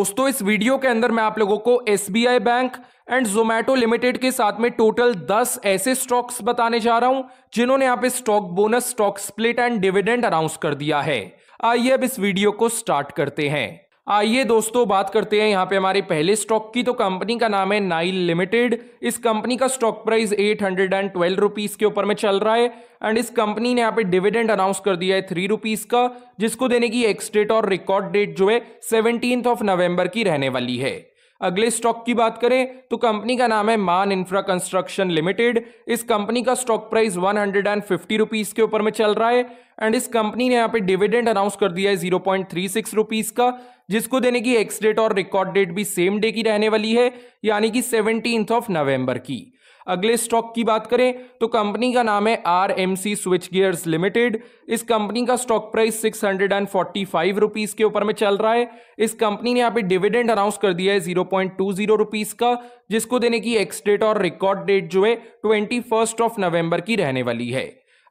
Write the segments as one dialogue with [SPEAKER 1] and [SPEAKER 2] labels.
[SPEAKER 1] दोस्तों इस वीडियो के अंदर मैं आप लोगों को Yes Bank and Zomato limited के साथ में टोटल 10 ऐसे स्टॉक्स बताने जा रहा हूं जिन्होंने यहाँ पे stock bonus stock split and dividend announce कर दिया है आइए अब इस वीडियो को स्टार्ट करते हैं आइए दोस्तों बात करते हैं यहाँ पे हमारे पहले स्टॉक की तो कंपनी का नाम है नाइल लिमिटेड इस कंपनी का stock price at hundred and twelve rupees के ऊपर में चल रहा है एंड इस कंपनी ने यहाँ पे डिविडेंड अनाउंस कर दिया है थ्री रुपीज का जिसको देने की एक्सडेट और रिकॉर्ड डेट जो है सेवनटीन ऑफ नवंबर की रहने वाली है अगले स्टॉक की बात करें तो कंपनी का नाम है मान इंफ्रा कंस्ट्रक्शन लिमिटेड इस कंपनी का stock price one hundred and fifty rupees के ऊपर में चल रहा है एंड इस कंपनी ने यहाँ पे डिविडेंड अनाउंस कर दिया है zero point three six rupees का जिसको देने की एक्स डेट और रिकॉर्ड डेट भी सेम डे की रहने वाली है यानी कि सेवनटीन ऑफ नवंबर की अगले स्टॉक की बात करें तो कंपनी का नाम है R M C switch gears limited इस कंपनी का stock price six hundred and forty five rupees के ऊपर में चल रहा है इस कंपनी ने यहाँ पे डिविडेंड अनाउंस कर दिया है zero point two zero rupees का जिसको देने की एक्स डेट और रिकॉर्ड डेट जो है ट्वेंटी फर्स्ट ऑफ नवंबर की रहने वाली है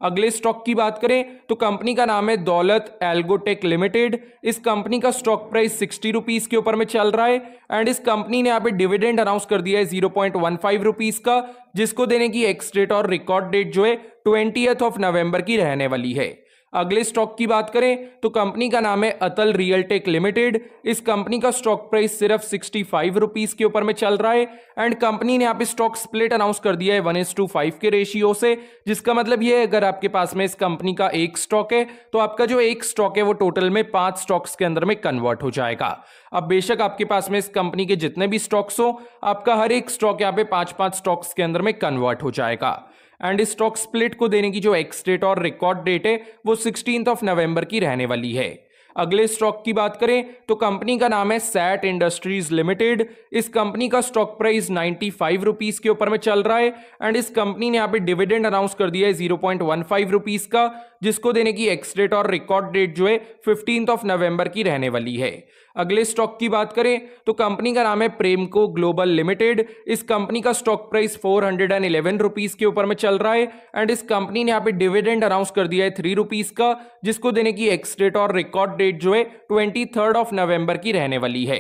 [SPEAKER 1] अगले स्टॉक की बात करें तो कंपनी का नाम है दौलत एल्गोटेक लिमिटेड इस कंपनी का स्टॉक प्राइस सिक्सटी रुपीज के ऊपर में चल रहा है एंड इस कंपनी ने यहाँ पे डिविडेंड अनाउंस कर दिया है zero point one five rupees का जिसको देने की एक्स डेट और रिकॉर्ड डेट जो है ट्वेंटी ऑफ नवंबर की रहने वाली है अगले स्टॉक की बात करें तो कंपनी का नाम है अतल रियलटेक लिमिटेड इस कंपनी का स्टॉक प्राइस सिर्फ सिक्सटी फाइव रुपीज के ऊपर में चल रहा है एंड कंपनी ने आप स्टॉक स्प्लिट अनाउंस कर दिया है वन एस टू फाइव के रेशियो से जिसका मतलब ये है अगर आपके पास में इस कंपनी का एक स्टॉक है तो आपका जो एक स्टॉक है वो टोटल में पांच स्टॉक्स के अंदर में कन्वर्ट हो जाएगा अब बेशक आपके पास में इस कंपनी के जितने भी स्टॉक्स हो आपका हर एक स्टॉक यहाँ पे पांच पांच स्टॉक्स के अंदर में कन्वर्ट हो जाएगा एंड स्टॉक स्प्लिट को देने की जो एक्स डेट और रिकॉर्ड डेट है वो सिक्सटीन ऑफ नवंबर की रहने वाली है अगले स्टॉक की बात करें तो कंपनी का नाम है सैट इंडस्ट्रीज लिमिटेड इस कंपनी का stock price ninety five rupees के ऊपर में चल रहा है एंड इस कंपनी ने यहाँ पे डिविडेंड अनाउंस कर दिया है zero point one five rupees का जिसको देने की एक्स डेट और रिकॉर्ड डेट जो है फिफ्टीन ऑफ नवंबर की रहने वाली है अगले स्टॉक की बात करें तो कंपनी का नाम है प्रेमको ग्लोबल लिमिटेड इस कंपनी का stock price four hundred and eleven rupees के ऊपर में चल रहा है एंड इस कंपनी ने यहाँ पे डिविडेंड अनाउंस कर दिया है थ्री रुपीज का जिसको देने की एक्स डेट और रिकॉर्ड डेट जो है ट्वेंटी थर्ड ऑफ नवंबर की रहने वाली है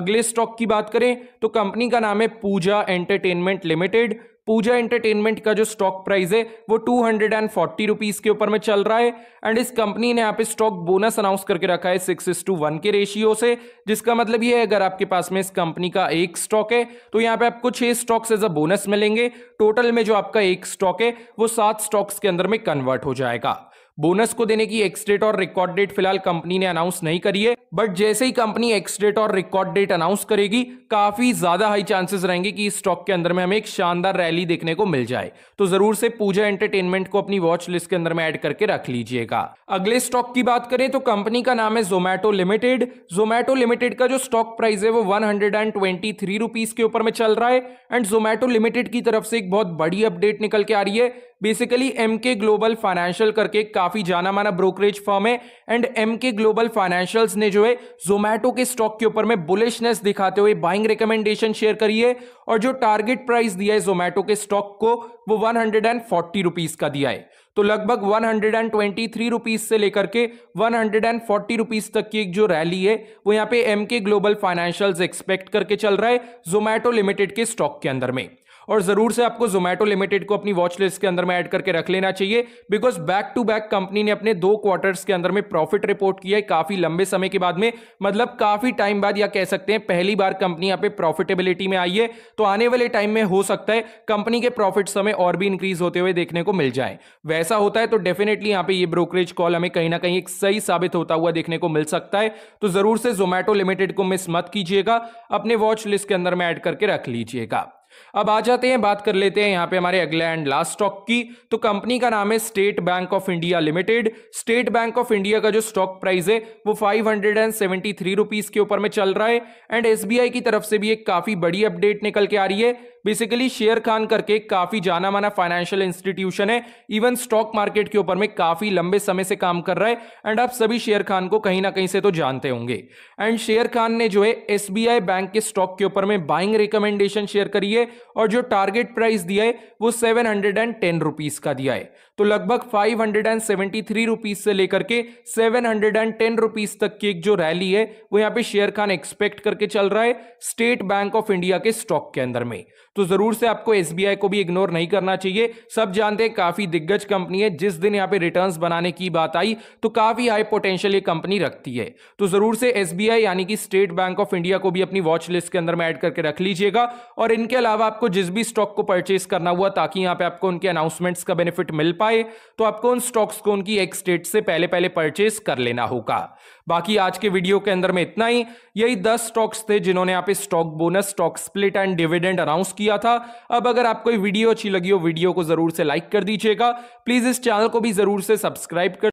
[SPEAKER 1] अगले स्टॉक की बात करें तो कंपनी का नाम है Pooja entertainment limited Pooja entertainment का जो स्टॉक प्राइस है वो two hundred and forty rupees के ऊपर में चल रहा है एंड इस कंपनी ने यहाँ पे स्टॉक बोनस अनाउंस करके रखा है सिक्स टू वन के रेशियो से जिसका मतलब ये है अगर आपके पास में इस कंपनी का एक स्टॉक है तो यहाँ पे आपको छह स्टॉक्स एज अ बोनस मिलेंगे टोटल में जो आपका एक स्टॉक है वो सात स्टॉक्स के अंदर में कन्वर्ट हो जाएगा बोनस को देने की एक्सडेट और रिकॉर्ड डेट फिलहाल कंपनी ने अनाउंस नहीं करी है बट जैसे ही कंपनी एक्सडेट और रिकॉर्ड डेट अनाउंस करेगी काफी ज्यादा हाई चांसेस रहेंगे कि इस स्टॉक के अंदर में हमें एक शानदार रैली देखने को मिल जाए तो जरूर से पूजा एंटरटेनमेंट को अपनी वॉच लिस्ट के अंदर में ऐड करके रख लीजिएगा अगले स्टॉक की बात करें तो कंपनी का नाम है जोमैटो लिमिटेड जोमैटो लिमिटेड का जो स्टॉक प्राइस है वो one hundred and twenty three rupees के ऊपर में चल रहा है एंड जोमैटो लिमिटेड की तरफ से एक बहुत बड़ी अपडेट निकल के आ रही है basically M K global financial करके काफ़ी जाना माना ब्रोकरेज फर्म है and M K global financial ने जो है जोमैटो के स्टॉक के ऊपर में बुलिशनेस दिखाते हुए बाइंग रिकमेंडेशन शेयर करी है और जो टारगेट प्राइस दिया है जोमैटो के स्टॉक को वो one hundred and forty rupees का दिया है तो लगभग one hundred and twenty three rupees से लेकर के one hundred and forty rupees तक की एक जो रैली है वो यहाँ पे M K global financial expect करके चल रहा है जोमैटो लिमिटेड के स्टॉक के अंदर में और ज़रूर से आपको जोमेटो लिमिटेड को अपनी वॉच लिस्ट के अंदर में ऐड करके रख लेना चाहिए because back to back company ने अपने दो क्वार्टर्स के अंदर में प्रॉफिट रिपोर्ट किया है काफ़ी लंबे समय के बाद में मतलब काफ़ी टाइम बाद या कह सकते हैं पहली बार कंपनी यहाँ पे प्रॉफिटेबिलिटी में आई है तो आने वाले टाइम में हो सकता है कंपनी के प्रॉफिट समय और भी इंक्रीज होते हुए देखने को मिल जाए वैसा होता है तो डेफिनेटली यहाँ पे ये ब्रोकरेज कॉल हमें कहीं ना कहीं एक सही साबित होता हुआ देखने को मिल सकता है तो जरूर से जोमैटो लिमिटेड को मिस मत कीजिएगा अपने वॉच लिस्ट के अंदर में ऐड करके रख लीजिएगा अब आ जाते हैं बात कर लेते हैं यहाँ पे हमारे अगले एंड लास्ट स्टॉक की तो कंपनी का नाम है State Bank of India limited State Bank of India का जो स्टॉक प्राइस है वो five hundred and seventy three rupees के ऊपर में चल रहा है एंड एसबीआई की तरफ से भी एक काफी बड़ी अपडेट निकल के आ रही है बेसिकली शेयर खान करके काफी जाना माना फाइनेंशियल इंस्टीट्यूशन है इवन स्टॉक मार्केट के ऊपर में काफी लंबे समय से काम कर रहा है एंड आप सभी शेयर खान को कहीं ना कहीं से तो जानते होंगे एंड शेयर खान ने जो है एस बैंक के स्टॉक के ऊपर में बाइंग रिकमेंडेशन शेयर करी है और जो टारगेट प्राइस दिया है वो seven hundred and ten rupees का दिया है तो लगभग five hundred and seventy three rupees से लेकर के seven hundred and ten rupees तक की एक जो रैली है वो यहाँ पे शेयर खान एक्सपेक्ट करके चल रहा है स्टेट बैंक ऑफ इंडिया के स्टॉक के अंदर में तो जरूर से आपको एस को भी इग्नोर नहीं करना चाहिए सब जानते हैं काफी दिग्गज कंपनी है जिस दिन यहाँ पे रिटर्न बनाने की बात आई तो काफी हाई पोटेंशियल ये कंपनी रखती है तो जरूर से एस यानी कि स्टेट बैंक ऑफ इंडिया को भी अपनी वॉच लिस्ट के अंदर में ऐड करके रख लीजिएगा और इनके अलावा आपको जिस भी स्टॉक को परचेस करना हुआ ताकि यहाँ पे आपको उनके अनाउंसमेंट्स का बेनिफिट मिल पाए तो आपको उन स्टॉक्स को उनकी एक स्टेट से पहले पहले परचेस कर लेना होगा बाकी आज के वीडियो के अंदर में इतना ही यही दस स्टॉक्स थे जिन्होंने आप stock bonus stock split and dividend announce किया था अब अगर आपको वीडियो अच्छी लगी हो वीडियो को जरूर से लाइक कर दीजिएगा प्लीज इस चैनल को भी जरूर से सब्सक्राइब कर